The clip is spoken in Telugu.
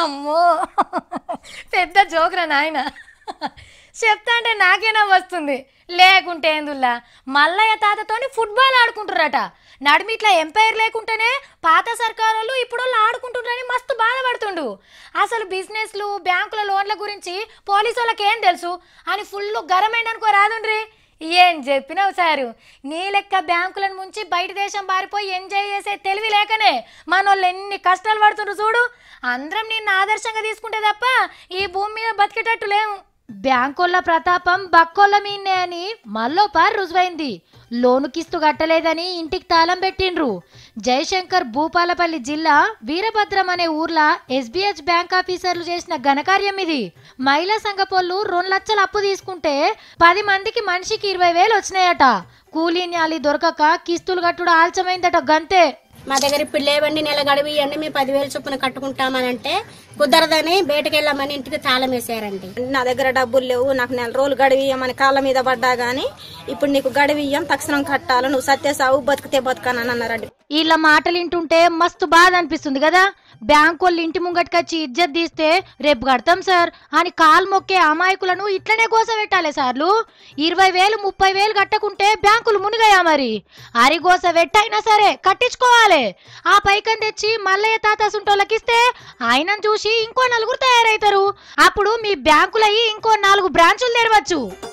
అమ్మో పెద్ద జోక్రా నాయన చెప్తా అంటే నాకేనా వస్తుంది లేకుంటే ఎందుల్లా మల్లయ్య తాతతోని ఫుట్బాల్ ఆడుకుంటున్నారట నడిమి ఇట్లా ఎంపైర్ లేకుంటేనే పాత వాళ్ళు ఇప్పుడు ఆడుకుంటుంటారని మస్తు బాధపడుతుండు అసలు బిజినెస్లు బ్యాంకుల లోన్ల గురించి పోలీసు వాళ్ళకేం తెలుసు అని ఫుల్ అనుకో రాదుండ్రీ ఏం చెప్పినావు సారు నీ లెక్క బ్యాంకులను ముంచి బయట దేశం పారిపోయి ఎంజాయ్ చేసే తెలివి లేకనే మనోళ్ళు ఎన్ని కష్టాలు పడుతుండ్రు చూడు అందరం నిన్ను ఆదర్శంగా తీసుకుంటే తప్ప ఈ భూమి మీద బతికేటట్టు లేవు బ్యాంకోళ్ళ ప్రతాపం బక్కోళ్ళ మీన్నే అని మల్లోపార్ రుజువైంది లోను కిస్తు కట్టలేదని ఇంటికి తాళం పెట్టిండ్రు జయశంకర్ భూపాలపల్లి జిల్లా వీరభద్రం అనే ఊర్లా ఎస్బీహెచ్ బ్యాంక్ ఆఫీసర్లు చేసిన ఘనకార్యం ఇది మహిళా సంఘపోళ్ళు రెండు లక్షలు అప్పు తీసుకుంటే పది మందికి మనిషికి ఇరవై వేలు వచ్చినాయట కూలీ దొరకక కిస్తులు కట్టుడు ఆలస్యమైందట గంతే మా దగ్గర ఇప్పుడు లేవండి నెల గడవియండి మేము పదివేలు చొప్పున కట్టుకుంటామని అంటే కుదరదని బయటకు వెళ్ళామని ఇంటికి తాళం వేసారండి నా దగ్గర డబ్బులు లేవు నాకు నెల రోజులు గడివి కాళ్ళ మీద పడ్డా గానీ ఇప్పుడు నీకు గడివి తక్షణం కట్టాలి నువ్వు సత్యసావు బతికితే బతుకానని అన్నారండి వీళ్ళ మాటలు వింటుంటే మస్తు బాధ అనిపిస్తుంది కదా బ్యాంకు వాళ్ళు ఇంటి ముంగటికి వచ్చి ఇజ్జత్ తీస్తే రేపు కడతాం సార్ అని కాలు మొక్కే అమాయకులను ఇట్లనే పెట్టాలి సార్లు ఇరవై వేలు ముప్పై వేలు కట్టకుంటే బ్యాంకులు మునిగయా మరి అరి గోస పెట్టైనా సరే కట్టించుకోవాలి ఆ పైకం తెచ్చి మల్లయ్య తాతసుంటోళ్ళకి ఇస్తే ఆయనను చూసి చూసి ఇంకో నలుగురు తయారవుతారు అప్పుడు మీ బ్యాంకులయ్యి ఇంకో నాలుగు బ్రాంచులు తెరవచ్చు